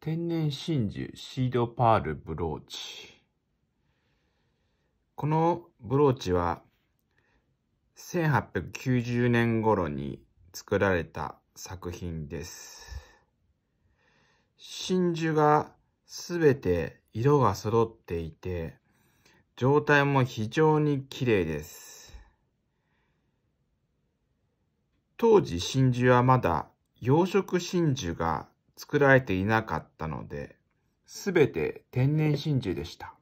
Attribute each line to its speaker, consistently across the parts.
Speaker 1: 天然真珠シードパールブローチ。このブローチは1890年頃に作られた作品です。真珠がすべて色が揃っていて、状態も非常に綺麗です。当時真珠はまだ養殖真珠が作られていなかったので、すべて天然真珠でした。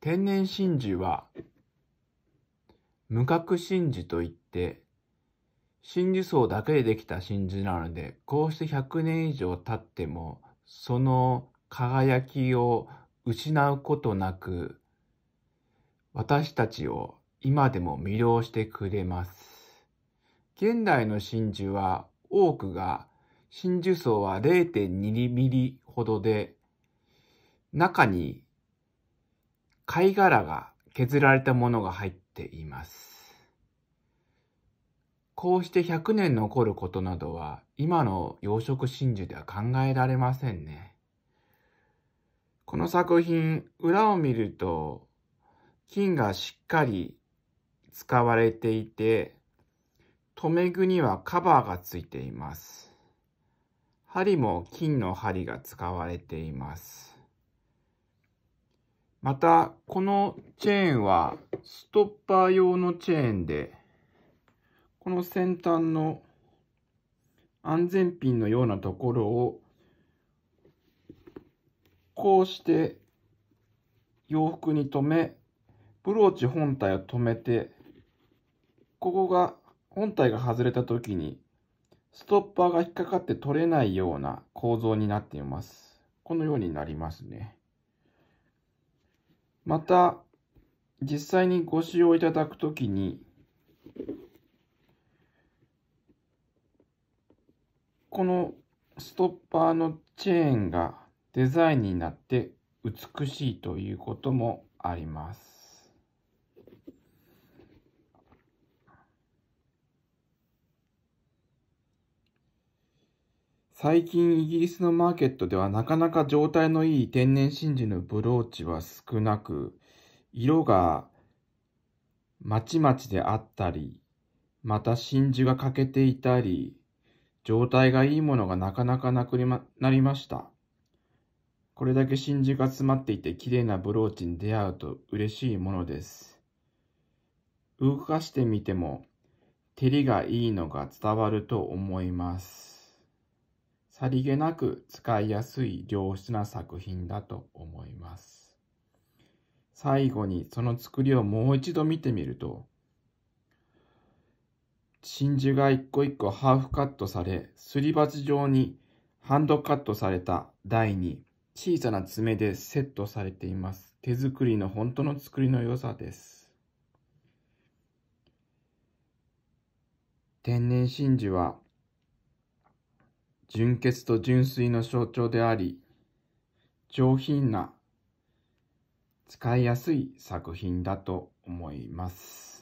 Speaker 1: 天然真珠は、無核真珠といって、真珠層だけでできた真珠なので、こうして100年以上経っても、その輝きを失うことなく、私たちを今でも魅了してくれます。現代の真珠は多くが真珠層は0.2ミリほどで、中に貝殻が削られたものが入っています。こうして100年残ることなどは今の養殖真珠では考えられませんね。この作品、裏を見ると金がしっかり使われていて、留め具にはカバーがついています。針も金の針が使われています。また、このチェーンはストッパー用のチェーンで、この先端の安全ピンのようなところをこうして洋服に留め、ブローチ本体を留めて、ここが、本体が外れた時にストッパーが引っかかって取れないような構造になっています。このようになりますね。また、実際にご使用いただくときに、このストッパーのチェーンがデザインになって美しいということもあります。最近イギリスのマーケットではなかなか状態のいい天然真珠のブローチは少なく、色がまちまちであったり、また真珠が欠けていたり、状態がいいものがなかなかなくなりました。これだけ真珠が詰まっていて綺麗なブローチに出会うと嬉しいものです。動かしてみても、照りがいいのが伝わると思います。さりげなく使いやすい良質な作品だと思います。最後にその作りをもう一度見てみると、真珠が一個一個ハーフカットされ、すり鉢状にハンドカットされた台に小さな爪でセットされています。手作りの本当の作りの良さです。天然真珠は純潔と純粋の象徴であり、上品な、使いやすい作品だと思います。